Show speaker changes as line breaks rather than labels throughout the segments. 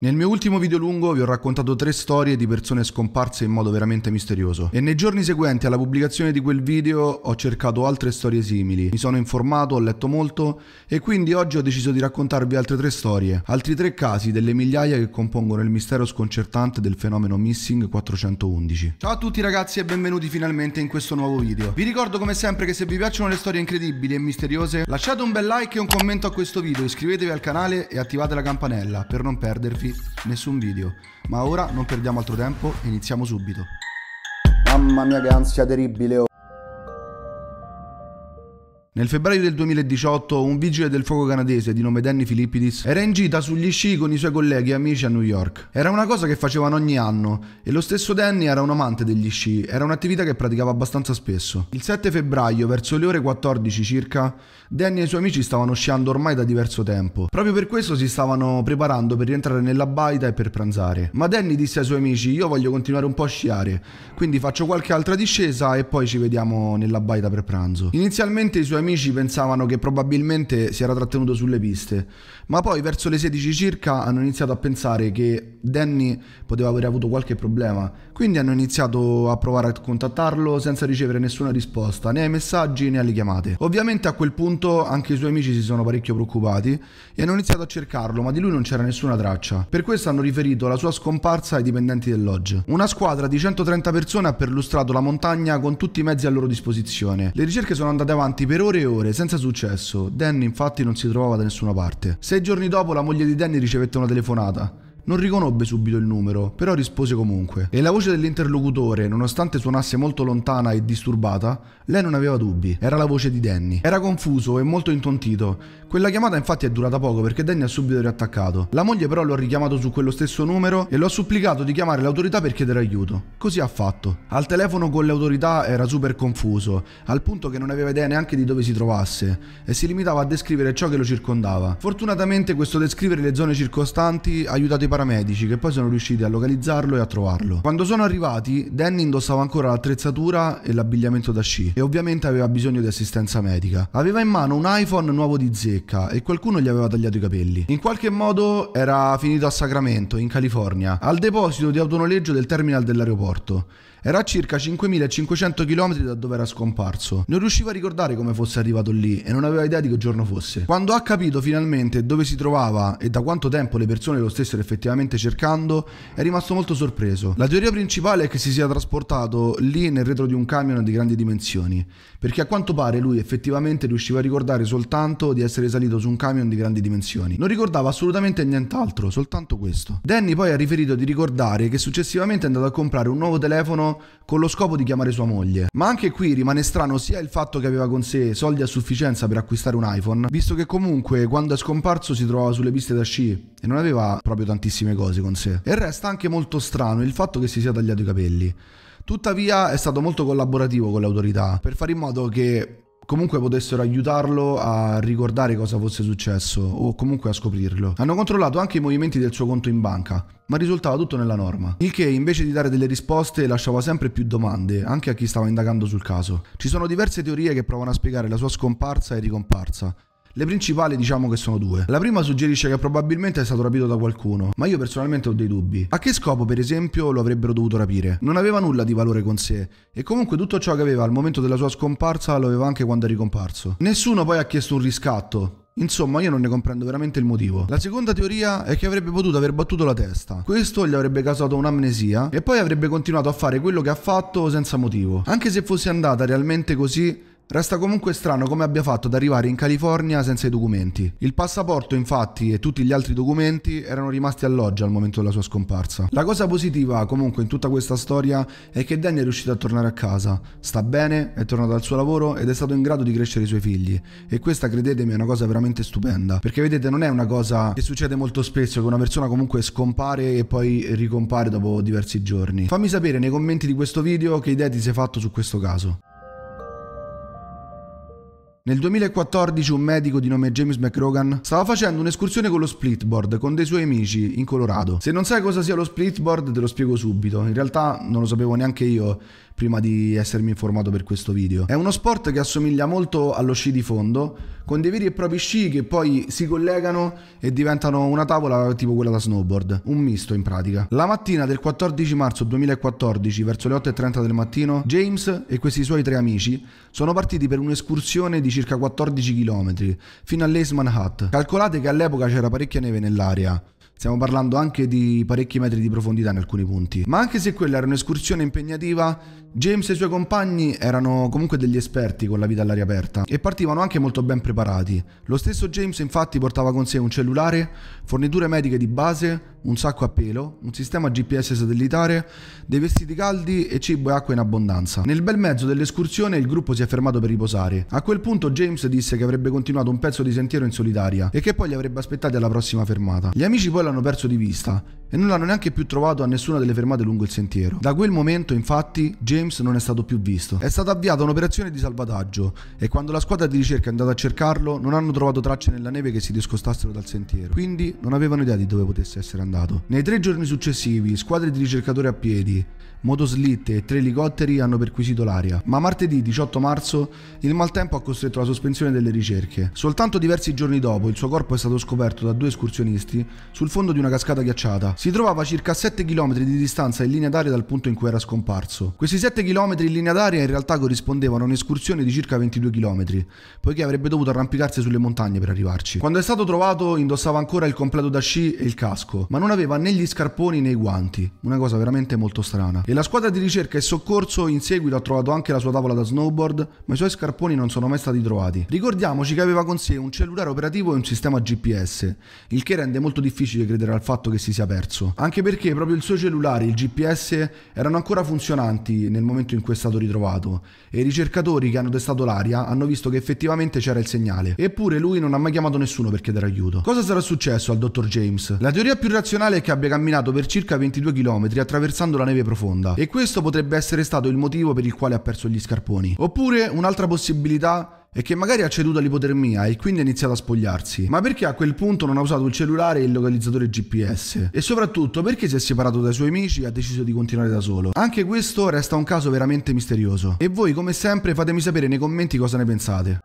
Nel mio ultimo video lungo vi ho raccontato tre storie di persone scomparse in modo veramente misterioso e nei giorni seguenti alla pubblicazione di quel video ho cercato altre storie simili, mi sono informato, ho letto molto e quindi oggi ho deciso di raccontarvi altre tre storie, altri tre casi delle migliaia che compongono il mistero sconcertante del fenomeno Missing 411. Ciao a tutti ragazzi e benvenuti finalmente in questo nuovo video. Vi ricordo come sempre che se vi piacciono le storie incredibili e misteriose lasciate un bel like e un commento a questo video, iscrivetevi al canale e attivate la campanella per non perdervi minuti, nessun video. Ma ora non perdiamo altro tempo e iniziamo subito. Mamma mia che ansia terribile! Oh. Nel febbraio del 2018 un vigile del fuoco canadese di nome Danny Filippidis era in gita sugli sci con i suoi colleghi e amici a New York. Era una cosa che facevano ogni anno e lo stesso Danny era un amante degli sci, era un'attività che praticava abbastanza spesso. Il 7 febbraio, verso le ore 14 circa, Danny e i suoi amici stavano sciando ormai da diverso tempo. Proprio per questo si stavano preparando per rientrare nella baita e per pranzare. Ma Danny disse ai suoi amici io voglio continuare un po' a sciare, quindi faccio qualche altra discesa e poi ci vediamo nella baita per pranzo. Inizialmente i suoi amici amici pensavano che probabilmente si era trattenuto sulle piste, ma poi verso le 16 circa hanno iniziato a pensare che Danny poteva aver avuto qualche problema, quindi hanno iniziato a provare a contattarlo senza ricevere nessuna risposta né ai messaggi né alle chiamate. Ovviamente a quel punto anche i suoi amici si sono parecchio preoccupati e hanno iniziato a cercarlo, ma di lui non c'era nessuna traccia. Per questo hanno riferito la sua scomparsa ai dipendenti dell'Odge. Una squadra di 130 persone ha perlustrato la montagna con tutti i mezzi a loro disposizione. Le ricerche sono andate avanti per ore Tre ore, senza successo. Danny infatti non si trovava da nessuna parte. Sei giorni dopo la moglie di Danny ricevette una telefonata. Non riconobbe subito il numero, però rispose comunque. E la voce dell'interlocutore, nonostante suonasse molto lontana e disturbata, lei non aveva dubbi. Era la voce di Danny. Era confuso e molto intontito. Quella chiamata infatti è durata poco perché Danny ha subito riattaccato. La moglie però lo ha richiamato su quello stesso numero e lo ha supplicato di chiamare l'autorità per chiedere aiuto. Così ha fatto. Al telefono con le autorità era super confuso, al punto che non aveva idea neanche di dove si trovasse e si limitava a descrivere ciò che lo circondava. Fortunatamente questo descrivere le zone circostanti ha aiutato i paramedici che poi sono riusciti a localizzarlo e a trovarlo. Quando sono arrivati, Danny indossava ancora l'attrezzatura e l'abbigliamento da sci e ovviamente aveva bisogno di assistenza medica. Aveva in mano un iPhone nuovo di zecca e qualcuno gli aveva tagliato i capelli. In qualche modo era finito a Sacramento, in California, al deposito di autonoleggio del terminal dell'aeroporto. Era a circa 5.500 km da dove era scomparso. Non riusciva a ricordare come fosse arrivato lì e non aveva idea di che giorno fosse. Quando ha capito finalmente dove si trovava e da quanto tempo le persone lo stessero effettivamente cercando, è rimasto molto sorpreso. La teoria principale è che si sia trasportato lì nel retro di un camion di grandi dimensioni, perché a quanto pare lui effettivamente riusciva a ricordare soltanto di essere salito su un camion di grandi dimensioni. Non ricordava assolutamente nient'altro, soltanto questo. Danny poi ha riferito di ricordare che successivamente è andato a comprare un nuovo telefono con lo scopo di chiamare sua moglie. Ma anche qui rimane strano sia il fatto che aveva con sé soldi a sufficienza per acquistare un iPhone, visto che comunque quando è scomparso si trovava sulle piste da sci e non aveva proprio tantissime cose con sé. E resta anche molto strano il fatto che si sia tagliato i capelli. Tuttavia è stato molto collaborativo con le autorità per fare in modo che comunque potessero aiutarlo a ricordare cosa fosse successo o comunque a scoprirlo. Hanno controllato anche i movimenti del suo conto in banca, ma risultava tutto nella norma, il che invece di dare delle risposte lasciava sempre più domande, anche a chi stava indagando sul caso. Ci sono diverse teorie che provano a spiegare la sua scomparsa e ricomparsa. Le principali diciamo che sono due. La prima suggerisce che probabilmente è stato rapito da qualcuno, ma io personalmente ho dei dubbi. A che scopo per esempio lo avrebbero dovuto rapire? Non aveva nulla di valore con sé e comunque tutto ciò che aveva al momento della sua scomparsa lo aveva anche quando è ricomparso. Nessuno poi ha chiesto un riscatto, Insomma, io non ne comprendo veramente il motivo. La seconda teoria è che avrebbe potuto aver battuto la testa. Questo gli avrebbe causato un'amnesia e poi avrebbe continuato a fare quello che ha fatto senza motivo. Anche se fosse andata realmente così, Resta comunque strano come abbia fatto ad arrivare in California senza i documenti. Il passaporto, infatti, e tutti gli altri documenti erano rimasti a loggia al momento della sua scomparsa. La cosa positiva, comunque, in tutta questa storia è che Danny è riuscito a tornare a casa. Sta bene, è tornato al suo lavoro ed è stato in grado di crescere i suoi figli. E questa, credetemi, è una cosa veramente stupenda. Perché vedete, non è una cosa che succede molto spesso, che una persona comunque scompare e poi ricompare dopo diversi giorni. Fammi sapere nei commenti di questo video che idea ti sei fatto su questo caso. Nel 2014 un medico di nome James McRogan stava facendo un'escursione con lo splitboard con dei suoi amici in Colorado. Se non sai cosa sia lo splitboard te lo spiego subito, in realtà non lo sapevo neanche io prima di essermi informato per questo video. È uno sport che assomiglia molto allo sci di fondo, con dei veri e propri sci che poi si collegano e diventano una tavola tipo quella da snowboard, un misto in pratica. La mattina del 14 marzo 2014, verso le 8.30 del mattino, James e questi suoi tre amici sono partiti per un'escursione di circa 14 km, fino all'Eisman Hut. Calcolate che all'epoca c'era parecchia neve nell'aria. Stiamo parlando anche di parecchi metri di profondità in alcuni punti. Ma anche se quella era un'escursione impegnativa, James e i suoi compagni erano comunque degli esperti con la vita all'aria aperta e partivano anche molto ben preparati. Lo stesso James infatti portava con sé un cellulare, forniture mediche di base, un sacco a pelo, un sistema GPS satellitare, dei vestiti caldi e cibo e acqua in abbondanza. Nel bel mezzo dell'escursione il gruppo si è fermato per riposare. A quel punto James disse che avrebbe continuato un pezzo di sentiero in solitaria e che poi li avrebbe aspettati alla prossima fermata. Gli amici poi l'hanno perso di vista e non l'hanno neanche più trovato a nessuna delle fermate lungo il sentiero. Da quel momento, infatti, James non è stato più visto. È stata avviata un'operazione di salvataggio e quando la squadra di ricerca è andata a cercarlo, non hanno trovato tracce nella neve che si discostassero dal sentiero, quindi non avevano idea di dove potesse essere andato. Nei tre giorni successivi, squadre di ricercatori a piedi, motoslitte e tre elicotteri hanno perquisito l'aria, ma martedì 18 marzo il maltempo ha costretto la sospensione delle ricerche. Soltanto diversi giorni dopo il suo corpo è stato scoperto da due escursionisti sul fondo di una cascata ghiacciata, si trovava a circa 7 km di distanza in linea d'aria dal punto in cui era scomparso. Questi 7 km in linea d'aria in realtà corrispondevano a un'escursione di circa 22 km, poiché avrebbe dovuto arrampicarsi sulle montagne per arrivarci. Quando è stato trovato indossava ancora il completo da sci e il casco, ma non aveva né gli scarponi né i guanti, una cosa veramente molto strana. E la squadra di ricerca e soccorso in seguito ha trovato anche la sua tavola da snowboard, ma i suoi scarponi non sono mai stati trovati. Ricordiamoci che aveva con sé un cellulare operativo e un sistema GPS, il che rende molto difficile credere al fatto che si sia perso terzo, anche perché proprio il suo cellulare e il GPS erano ancora funzionanti nel momento in cui è stato ritrovato e i ricercatori che hanno testato l'aria hanno visto che effettivamente c'era il segnale, eppure lui non ha mai chiamato nessuno per chiedere aiuto. Cosa sarà successo al dottor James? La teoria più razionale è che abbia camminato per circa 22 km attraversando la neve profonda e questo potrebbe essere stato il motivo per il quale ha perso gli scarponi. Oppure un'altra possibilità e che magari ha ceduto all'ipotermia e quindi ha iniziato a spogliarsi, ma perché a quel punto non ha usato il cellulare e il localizzatore GPS? E soprattutto perché si è separato dai suoi amici e ha deciso di continuare da solo? Anche questo resta un caso veramente misterioso. E voi come sempre fatemi sapere nei commenti cosa ne pensate.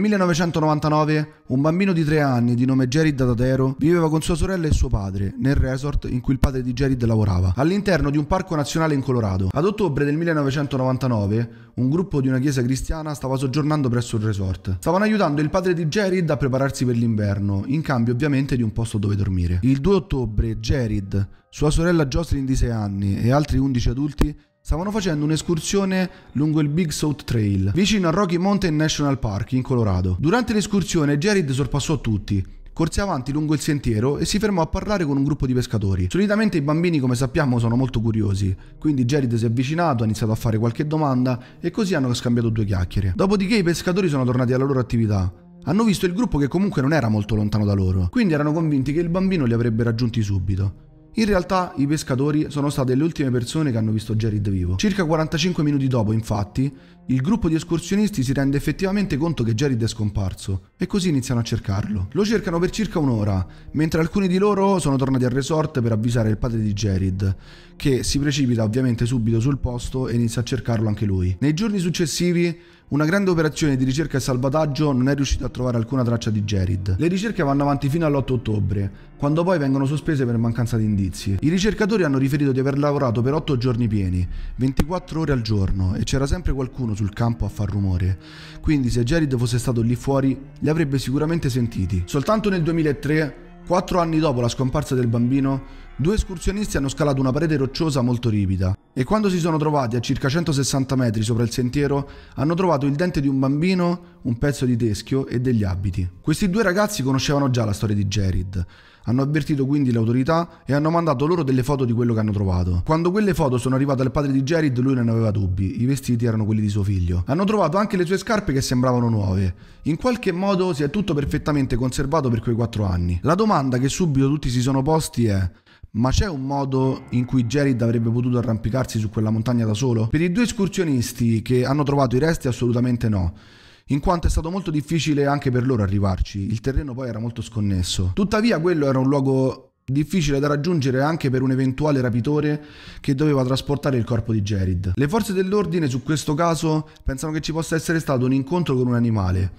Nel 1999 un bambino di 3 anni di nome Jared Datero viveva con sua sorella e suo padre nel resort in cui il padre di Jared lavorava, all'interno di un parco nazionale in Colorado. Ad ottobre del 1999 un gruppo di una chiesa cristiana stava soggiornando presso il resort. Stavano aiutando il padre di Jared a prepararsi per l'inverno, in cambio ovviamente di un posto dove dormire. Il 2 ottobre Jared, sua sorella Jocelyn di 6 anni e altri 11 adulti Stavano facendo un'escursione lungo il Big South Trail, vicino al Rocky Mountain National Park in Colorado. Durante l'escursione Jared sorpassò tutti, corse avanti lungo il sentiero e si fermò a parlare con un gruppo di pescatori. Solitamente i bambini, come sappiamo, sono molto curiosi, quindi Jared si è avvicinato, ha iniziato a fare qualche domanda e così hanno scambiato due chiacchiere. Dopodiché i pescatori sono tornati alla loro attività. Hanno visto il gruppo che comunque non era molto lontano da loro, quindi erano convinti che il bambino li avrebbe raggiunti subito. In realtà i pescatori sono state le ultime persone che hanno visto Jared vivo. Circa 45 minuti dopo, infatti, il gruppo di escursionisti si rende effettivamente conto che Jared è scomparso e così iniziano a cercarlo. Lo cercano per circa un'ora, mentre alcuni di loro sono tornati al resort per avvisare il padre di Jared, che si precipita ovviamente subito sul posto e inizia a cercarlo anche lui. Nei giorni successivi una grande operazione di ricerca e salvataggio non è riuscita a trovare alcuna traccia di Jared. Le ricerche vanno avanti fino all'8 ottobre, quando poi vengono sospese per mancanza di indizi. I ricercatori hanno riferito di aver lavorato per 8 giorni pieni, 24 ore al giorno, e c'era sempre qualcuno sul campo a far rumore. Quindi se Jared fosse stato lì fuori, li avrebbe sicuramente sentiti. Soltanto nel 2003 Quattro anni dopo la scomparsa del bambino, due escursionisti hanno scalato una parete rocciosa molto ripida e quando si sono trovati a circa 160 metri sopra il sentiero hanno trovato il dente di un bambino, un pezzo di teschio e degli abiti. Questi due ragazzi conoscevano già la storia di Jared. Hanno avvertito quindi le autorità e hanno mandato loro delle foto di quello che hanno trovato. Quando quelle foto sono arrivate al padre di Jared, lui non aveva dubbi, i vestiti erano quelli di suo figlio. Hanno trovato anche le sue scarpe che sembravano nuove. In qualche modo si è tutto perfettamente conservato per quei quattro anni. La domanda che subito tutti si sono posti è ma c'è un modo in cui Jared avrebbe potuto arrampicarsi su quella montagna da solo? Per i due escursionisti che hanno trovato i resti assolutamente no in quanto è stato molto difficile anche per loro arrivarci, il terreno poi era molto sconnesso. Tuttavia quello era un luogo difficile da raggiungere anche per un eventuale rapitore che doveva trasportare il corpo di Jared. Le forze dell'ordine su questo caso pensano che ci possa essere stato un incontro con un animale,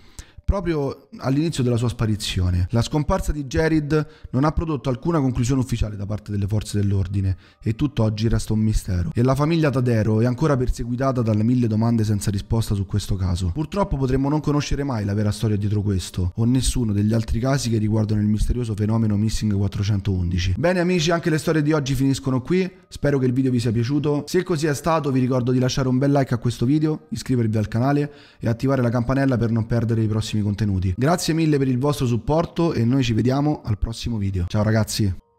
proprio all'inizio della sua sparizione. La scomparsa di Jared non ha prodotto alcuna conclusione ufficiale da parte delle forze dell'ordine e tutt'oggi resta un mistero. E la famiglia Tadero è ancora perseguitata dalle mille domande senza risposta su questo caso. Purtroppo potremmo non conoscere mai la vera storia dietro questo o nessuno degli altri casi che riguardano il misterioso fenomeno Missing 411. Bene amici, anche le storie di oggi finiscono qui. Spero che il video vi sia piaciuto. Se così è stato vi ricordo di lasciare un bel like a questo video, iscrivervi al canale e attivare la campanella per non perdere i prossimi contenuti. Grazie mille per il vostro supporto e noi ci vediamo al prossimo video. Ciao ragazzi!